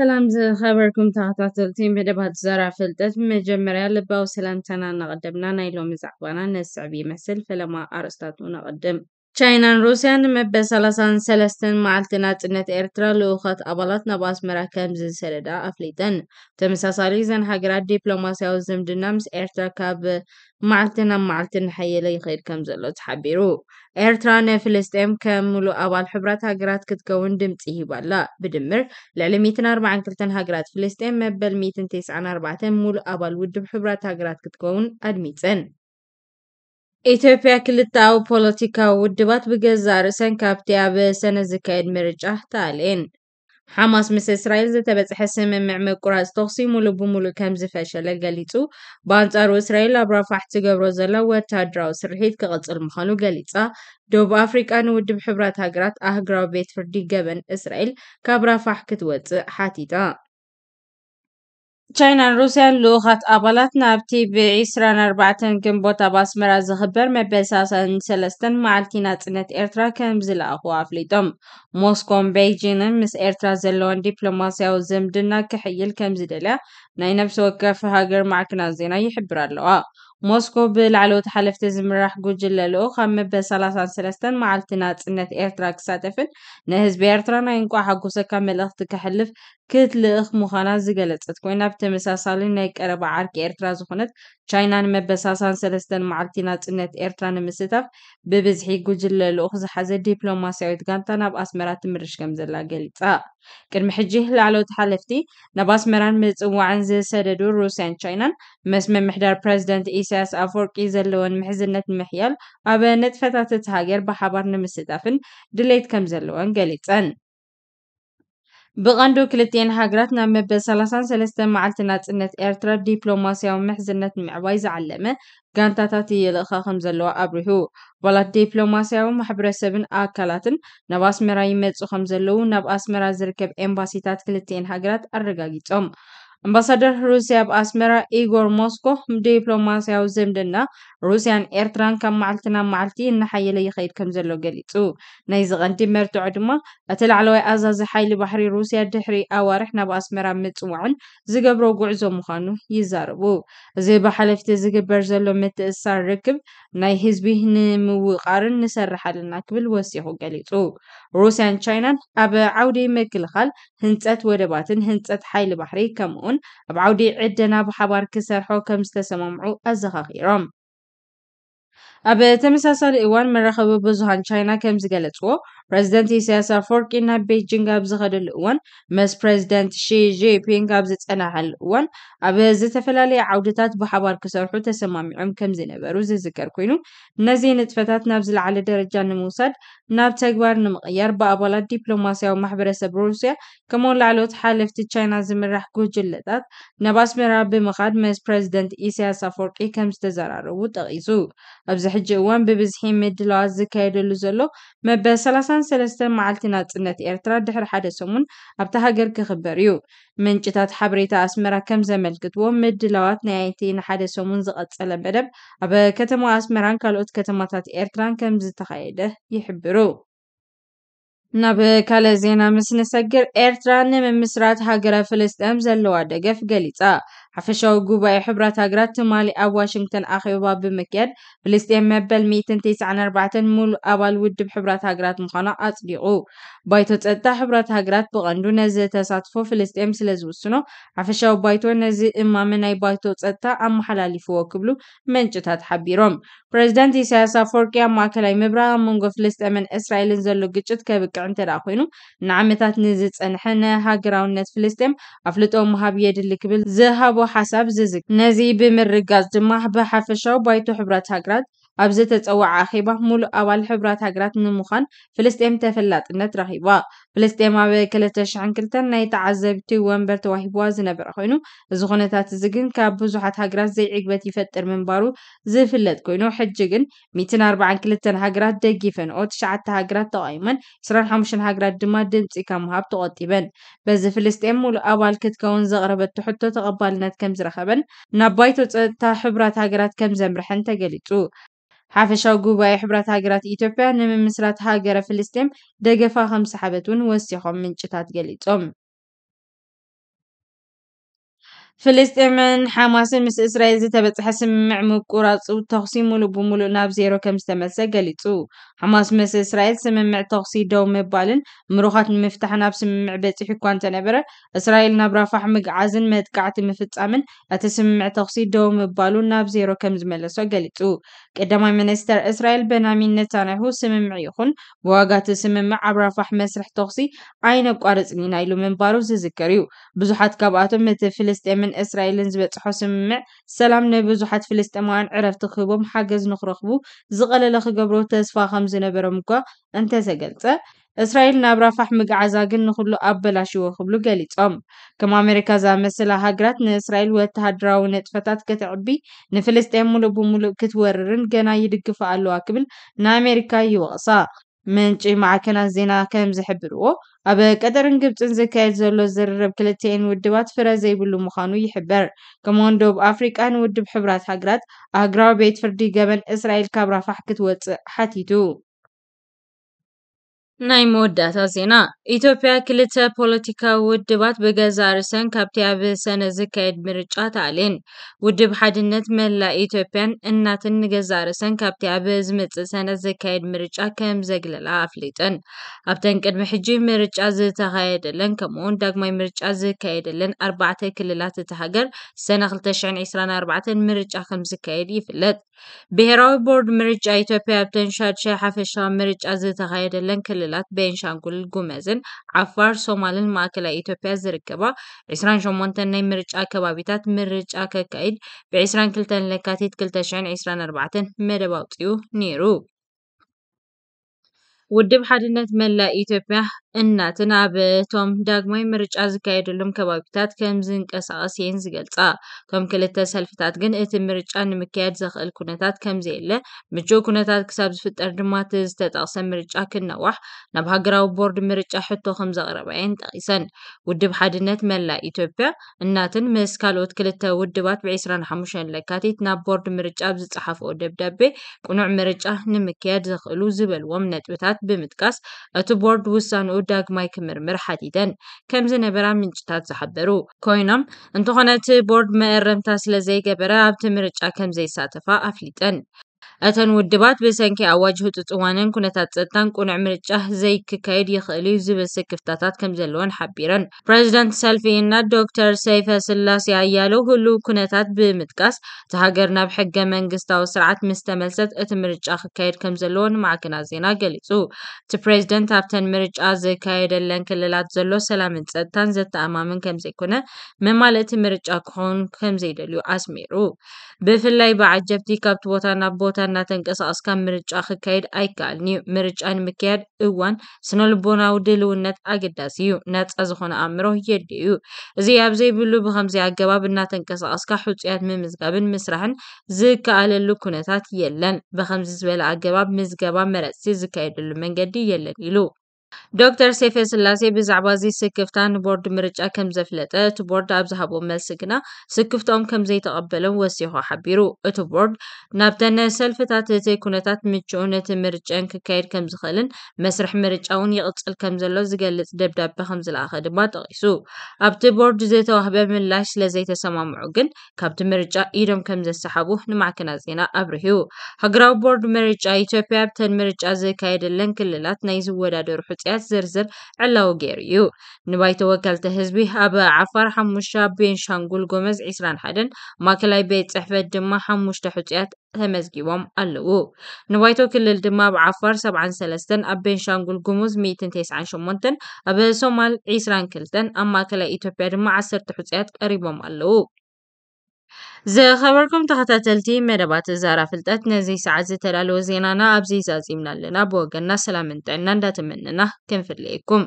ሰላም ዝኸበርኩም ተኸታተልቲ መደባት ዘራ ፍልጠት ብመጀመርያ ልባዊ ሰላምታና እናቐደምና ናይ ሎሚ ዛዕባና ነስዕብ ይመስል ፈለማ ኣርእስታቱ ነቐድም ቻይናን ሩስያን መበል 33 መዓልቲ ናፅነት ኤርትራ ልኡኻት ኣባላት ናብ ኣስመራ ከም ዝሰደዳ ኣፍሊጠን ተመሳሳሊ ዘን ሃገራት ዲፕሎማስያዊ ዝምድና ምስ ኤርትራ ካብ መዓልቲ ናብ መዓልቲ ንሓየለ ይኸይድ ከም ዘሎ ተሓቢሩ ኤርትራ ንፍልስጤም ከም ምሉእ ኣባል ሕብራት ሃገራት ክትከውን ድምፂ ሂባላ ብድምር ልዕሊ 142 ሃገራት ፍልስጤም መበል 194 ሙሉእ ኣባል ውድብ ሕብራት ሃገራት ክትከውን ኣድሚፀን ኢትዮጵያ ክልታዊ ፖለቲካዊ ውድባት ብገዛ ርእሰን ካብቲ ኣብ ሰነ ዝካየድ ምርጫ ተኣልየን ሓማስ ምስ እስራኤል ዝተበፅሐ ስምምዕ ምቁራፅ ተኽሲ ሙሉእ ብሙሉእ ከም ዝፈሸለ ገሊጹ ብኣንጻሩ እስራኤል ኣብ ራፋሕ ትገብሮ ዘሎ ወታደራዊ ስርሒት ክቕፅል ምዃኑ ገሊጻ ደቡብ ኣፍሪቃ ንውድብ ሕብራት ሃገራት ኣህግራዊ ቤት ፍርዲ ገበን እስራኤል ካብ ራፋሕ ክትወፅእ ሓቲታ ቻይናን ሩስያን ልኡኻት ኣባላት ናብቲ ብ24 ግንቦት ኣብ ኣስመራ ዝኽበር መበል 33 መዓልቲ ናጽነት ኤርትራ ከም ዝለኣኹ ኣፍሊጦም ሞስኮን ቤይጂንን ምስ ኤርትራ ዘለዎን ዲፕሎማስያዊ ዝምድና ክሕይል ከም ዝደልያ ናይ ነብሲ ወከፍ ሃገር ማዕክና ዜና ይሕብር ኣለዋ ሞስኮ ብላዕለዎት ሓለፍቲ ዝምራሕ ጉጅለ ልኡኽ ኣብ መበ 33 መዓልቲ ናጽነት ኤርትራ ክሳተፍን ንህዝቢ ኤርትራ ናይ እንቋ ሓጎሰካ መልእኽቲ ከሕልፍ ክትልእኽ ምዃና ዝገለጸት ኮይና ብተመሳሳሊ ናይ ቀረባ ዓርኪ ኤርትራ ዝኾነት ቻይና ንመበሳሳን ሰለስተን መዓልቲ ናጽነት ኤርትራ ንምስታፍ ብብዝሒ ጉጅለ ልኡኽ ዝሓዘ ዲፕሎማስያዊት ጋንታ ናብ ኣስመራ ትምርሽ ከም ዘላ ገሊጻ ቅድሚ ሕጂ ላዕለዎት ሓለፍቲ ናብ ኣስመራን ምፅዋዕን ዝሰደዱ ሩስያን ቻይናን ምስ ምምሕዳር ፕረዚደንት ኢሳያስ ኣፈወርቂ ዘለወን ምሕዝነት ንምሕያል ኣብ ነጥፈታት እቲ ሃገር ብሓባር ንምስታፍን ድሌት ከም ዘለወን ገሊጸን ብቐንዱ ክልቲአን ሃገራት ናብ መበል 33 መዓልቲ ናጽነት ኤርትራ ዲፕሎማስያዊ ምሕዝነት ንምዕባይ ዝዓለመ ጋንታታት ይልእኻ ከም ዘለዋ ኣብሪሁ ኣባላት ዲፕሎማስያዊ ማሕበረሰብን ኣካላትን ናብ ኣስመራ ይመፁ ከም ዘለዉ ናብ ኣስመራ ዝርከብ ኤምባሲታት ክልቲአን ሃገራት ኣረጋጊፆም አምባሳደር ሩስያ ኣብ ኣስመራ ኢጎር ሞስኮ ብዲፕሎማስያዊ ዝምድና ሩስያን ኤርትራን ካብ መዓልቲ ናብ መዓልቲ እናሓየለ ይኸይድ ከም ዘሎ ገሊጹ ናይዚ ቀንዲ መርትዖ ድማ እቲ ላዕለዋይ ኣዛዚ ሓይሊ ባሕሪ ሩስያ ድሕሪ ኣዋርሕ ናብ ኣስመራ ምፅዋዕን ዝገብሮ ጉዕዞ ምዃኑ ይዛረቡ እዚ ብሓለፍቲ ዝግበር ዘሎ ምትእስሳር ርክብ ናይ ህዝቢ ንምውቃርን ንሰርሕ ኣለና ክብል ወሲኹ ገሊጹ ሩስያን ቻይናን ኣብ ዓውዲ ምክልኻል ህንፀት ወደባትን ህንፀት ሓይሊ ባሕሪ ከምኡ እውን ኣብ ዓውዲ ዕደና ብሓባር ክሰርሖ ከም ዝተሰማምዑ ኣዘኻኺሮም ኣብ ተመሳሳሊ እዋን መራኸቢ ብዙሃን ቻይና ከም ዝገለጽዎ ፕረዚደንት ኢሳያስ ኣፈወርቂ ናብ ቤጂንግ ኣብ ዝኸደሉ እዋን ምስ ፕረዚደንት ሺጂፒንግ ኣብ ዝፀናሐሉ እዋን ኣብ ዝተፈላለየ ዓውድታት ብሓባር ክሰርሑ ተሰማሚዖም ከም ዝነበሩ ዝዝከር ኮይኑ ነዚ ንጥፈታት ናብ ዝለዓለ ደረጃ ንምውሳድ ናብ ተግባር ንምቕያር ብኣባላት ዲፕሎማስያዊ ማሕበረሰብ ሩስያ ከምኡ ላዕሎት ሓለፍቲ ቻይና ዝምራሕ ጉጅለታት ናብ ኣስመራ ብምኻድ ምስ ፕረዚደንት ኢሳያስ ኣፈወርቂ ከም ዝተዘራረቡ ጠቂሱ ኣብዚ ሕጂ እዋን ብብዝሒ ምድላዋት ዝካየደሉ ዘሎ መበል 3 23 መዓልቲ ናጽነት ኤርትራ ድሕሪ ሓደ ሰሙን ኣብቲ ሃገር ክኽበር እዩ ምንጭታት ሓበሬታ ኣስመራ ከም ዘመልክትዎ ምድላዋት ናይ ኣይቲ ንሓደ ሰሙን ዝቐጸለ መደብ ኣብ ከተማ ኣስመራን ካልኦት ከተማታት ኤርትራን ከም ዝተኻየደ ይሕብሩ ናብ ካልእ ዜና ምስ ንሰግር ኤርትራ ንምምስራት ሃገረ ፍልስጥኤም ዘለዋ ደገፍ ገሊጻ ሓፈሻዊ ጉባኤ ሕብራት ሃገራት ትማሊ ኣብ ዋሽንግተን ኣኼባ ብምክያድ ፍልስጥኤን መበል 194 ሙሉእ ኣባል ውድብ ሕብራት ሃገራት ምዃኗ ኣጽዲቑ ባይቶ ጸጥታ ሕብራት ሃገራት ብቐንዱ ነዚ ተሳትፎ ፍልስጥኤም ስለ ዝውስኖ ሓፈሻዊ ባይቶ ነዚ እማመ ናይ ባይቶ ጸጥታ ኣመሓላሊፍዎ ክብሉ መንጭታት ሓቢሮም ፕረዚደንት ኢሳያስ ኣፈወርቂ ኣብ ማእከላይ ምብራቅ ኣብ መንጎ ፍልስጥኤምን እስራኤልን ዘሎ ግጭት ከብቅዕ እንተደኣ ኮይኑ ንዓመታት ንዝጸንሐ ንሃገራውነት ፍልስጥኤም ኣፍልጦ ምሃብ የድሊ ክብል ዝሃቦ ዝሃቦ ሓሳብ ዝዝግ ነዚ ብምርጋፅ ድማ ብሓፈሻዊ ባይቶ ሕብረት ሃገራት ኣብ ዝተፀወዐ ኣኼባ ሙሉእ ኣባል ሕቡራት ሃገራት ንምዃን ፍልስጤም ተፈላጥነት ረኺባ። ፍልስጤም ኣብ 2002 ናይ ተዓዘብቲ ወንበር ተዋሂብዋ ዝነበረ ኮይኑ እዚ ኩነታት እዚ ግን ካብ ብዙሓት ሃገራት ዘይዕግበት ይፈጥር ምንባሩ ዝፍለጥ ኮይኑ ሕጂ ግን 142 ሃገራት ደጊፈንኦ 9 ሃገራት ተቃይመን 25 ሃገራት ድማ ድምፂ ካብ ምሃብ ተቆጢበን በዚ ፍልስጤም ሙሉእ ኣባል ክትከውን ዘቕረበቶ ሕቶ ተቐባልነት ከም ዝረኸበን ናብ ባይቶ ፀጥታ ሕቡራት ሃገራት ከም ዘምርሐን ተገሊጹ። ሓፈሻዊ ጉባኤ ሕቡራት ሃገራት ኢትዮጵያ ንምምስራት ሃገረ ፍልስጤም ደገፋ ከም ዝሓበት እውን ወሲኾም ምንጭታት ገሊፆም فلسطين حماس مس اسرائيل زي تبتح سمع مقرات وتخصي ملو بملو ناب زيرو كم استمسا قلتو حماس مس اسرائيل سمع مع تخصي دو مبالن مروخات مفتح ناب سمع بيتي حكوان تنبرة اسرائيل ناب رافح مقعازن مدقعت مفتس امن اتسمع تخصي دو مبالو ناب زيرو كم زملسا قلتو قدما منستر اسرائيل بنامين نتانهو سمع معيخون بواقات سمع مع عبرافح مسرح تخصي عينب قارس مينايلو من بارو زي ذكريو بزوحات كاباتو متى فلسطين ኢራንን እስራኤልን ዝበፅሖ ስምምዕ ሰላም ንብዙሓት ፍልስጥማውያን ዕረፍቲ ክህቦም ሓገዝ ንክረኽቡ ዝቐለለ ክገብሮ ተስፋ ከም ዝነበሮም እኳ እንተዘገልፀ እስራኤል ናብ ራፋሕ ምግዓዛ ግን ንኩሉ ኣበላሽዎ ክብሉ ገሊፆም ከም ኣሜሪካ ዝኣመሰላ ሃገራት ንእስራኤል ወተሃደራዊ ነጥፈታት ከተዕቢ ንፍልስጥን ሙሉእ ብምሉእ ክትወርርን ገና ይድግፋ ኣለዋ ክብል ንኣሜሪካ ይወቕሳ ምንጪ ማዕከናት ዜና ከም ዝሕብርዎ ኣብ ቀጠርን ግብፅን ዝካየድ ዘሎ ዝርርብ ክልተኤን ውድባት ፍረ ዘይብሉ ምዃኑ ይሕበር። ከምኡውን ደቡብ ኣፍሪቃ ንውድብ ሕቡራት ሃገራት ኣህጉራዊ ቤት ፍርዲ ገበን እስራኤል ካብ ራፋሕ ክትወፅእ ሓቲቱ። ናይ መወዳእታ ዜና ኢትዮጵያ ክልተ ፖለቲካ ውድባት ብገዛ ርእሰን ካብቲ ኣብ ሰነ ዝካየድ ምርጫ ተኣልየን ውድብ ሓድነት መላ ኢትዮጵያን እናትን ንገዛ ርእሰን ካብቲ ኣብ ዝመፅእ ሰነ ዝካየድ ምርጫ ከም ዘግለላ ኣፍሊጠን ኣብተን ቅድሚ ሕጂ ምርጫ ዝተካየደለን ከምኡውን ዳግማይ ምርጫ ዝካየደለን ኣርባዕተ ክልላት እቲ ሃገር ሰነ 224 ምርጫ ከም ዝካየድ ይፍለጥ ብሄራዊ ቦርድ ምርጫ ኢትዮጵያ ኣብተን ሻድሻይ ሓፈሻዊ ምርጫ ዝተካየደለን ክልል ክልላት ቤንሻንጉል ጉመዝን ዓፋር ሶማልን ማእከላይ ኢትዮጵያ ዝርከባ 28 ናይ ምርጫ ከባቢታት ምርጫ ከካይድ ብ22 ለካቲት 2024 መደብ ኣውፂኡ ነይሩ። ውድብ ሓድነት መላእ ኢትዮጵያ እናትን ኣብ እቶም ዳግማይ ምርጫ ዝካየደሎም ከባቢታት ከም ዝንቀሳቐስ እየን ዝገልጻ እቶም ክልተ ሰልፍታት ግን እቲ ምርጫ ንምካየድ ዘኽእል ኩነታት ከምዘየለ ምቹው ኩነታት ክሳብ ዝፍጠር ድማ እቲ ዝተጠቕሰ ምርጫ ክነዋሕ ናብ ሃገራዊ ቦርድ ምርጫ ሕቶ ከም ዘቕረባ የን ጠቒሰን ውድብ ሓድነት መላእ ኢትዮጵያ እናትን ምስ ካልኦት ክልተ ውድባት ብ25 ለካቲት ናብ ቦርድ ምርጫ ብዝፀሓፈኦ ደብዳቤ ቁኑዕ ምርጫ ንምካየድ ዘኽእሉ ዝበልዎም ነጥብታት ብምጥቃስ እቲ ቦርድ ውሳንኡ ዳግማይ ክምርምር ሓዲደን ከም ዝነበራ ምንጭታት ዝሓበሩ ኮይኖም እንተኾነ እቲ ቦርድ መእረምታ ስለ ዘይገበረ ኣብቲ ምርጫ ከም ዘይሳተፋ ኣፍሊጠን እተን ውድባት ብሰንኪ ኣዋጅ ህፁፅ እዋንን ኩነታት ፀጥታን ቁኑዕ ምርጫ ዘይክካየድ ይኽእል እዩ ዝብስ ክፍታታት ከም ዘለዎን ሓቢረን ፕረዚደንት ሰልፊና ዶክተር ሰይፈ ስላሴ ኣያለው ህሉው ኩነታት ብምጥቃስ እቲ ሃገር ናብ ሕገ መንግስታዊ ስርዓት ምስ ተመልሰት እቲ ምርጫ ክካየድ ከም ዘለዎ ንማዕክና ዜና ገሊፁ እቲ ፕሬዚደንት ኣብተን ምርጫ ዝካየደለን ክልላት ዘሎ ሰላምን ፀጥታን ዘተኣማምን ከም ዘይኮነ መማልእቲ ምርጫ ክኸውን ከምዘይደልዩ ኣስሚሩ ብፍላይ ብዓጀብቲ ካብቲ ቦታ ናብ ቦታ ተመርምራና ተንቀሳቅስካ ምርጫ ክካየድ ኣይከኣልን እዩ ምርጫ ንምክያድ እዋን ስነልቦናዊ ድልውነት ኣገዳሲ እዩ ነፃ ዝኾነ ኣእምሮ የድ እዩ እዚ ኣብ ዘይብሉ ብከምዚ ኣገባብ እናተንቀሳቀስካ ሕፁያት ምምዝጋብን ምስራሕን ዝከኣለሉ ኩነታት የለን ብከምዚ ዝበለ ኣገባብ ምዝገባ መረፅቲ ዝካየደሉ መንገዲ የለን ኢሉ دكتور سيف سلاسي بزعبازي سكفتان بورد مرجع كم زفلتة تو بورد ابزهابو ملسقنا سكفتهم كم زي تقبلن وسيهو حبيرو اتو بورد نابتن سلفتات تي كونتات مجونة مرجع ككير كم زخلن مسرح مرجع اون يغطل كم زلو زقلت دب دب بخمز الاخد ما تغيسو ابت بورد زي توهبه من لاش لزي تسمع معوقن كابت مرجع ايرم كم زي السحابو نمعكنا زينا ابرهيو هقراو بورد مرجع ايتوبيا بتن مرجع زي كايد اللنك اللي لات نايزو መዕፅያት ዝርዝር ዕላዊ ገይሩ እዩ ንባይተ ወከልቲ ህዝቢ ኣብ ዓፋር ሓሙሽተ ቤንሻንጉል ጎመዝ 21 ማእከላይ ቤት ፅሕፈት ድማ ሓሙሽተ ሕፅያት ተመዝጊቦም ኣለዉ ንባይቶ ክልል ድማ ኣብ ዓፋር 73 ኣብ ቤንሻንጉል ጉሙዝ 198 ኣብ ሶማል 22 ኣብ ማእከላይ ኢትዮጵያ ድማ 10 ሕፅያት ቀሪቦም ኣለዉ ዝ ኸበርኩም ተኸታተልቲ መደባት ዛራ ፍልጠት ነዚ ሰዓት ዝተዳለወ ዜናና ኣብዚ ዛፂምና ኣለና ብወገና ሰላምን ጥዕና እንዳተመንና ክንፍለየኩም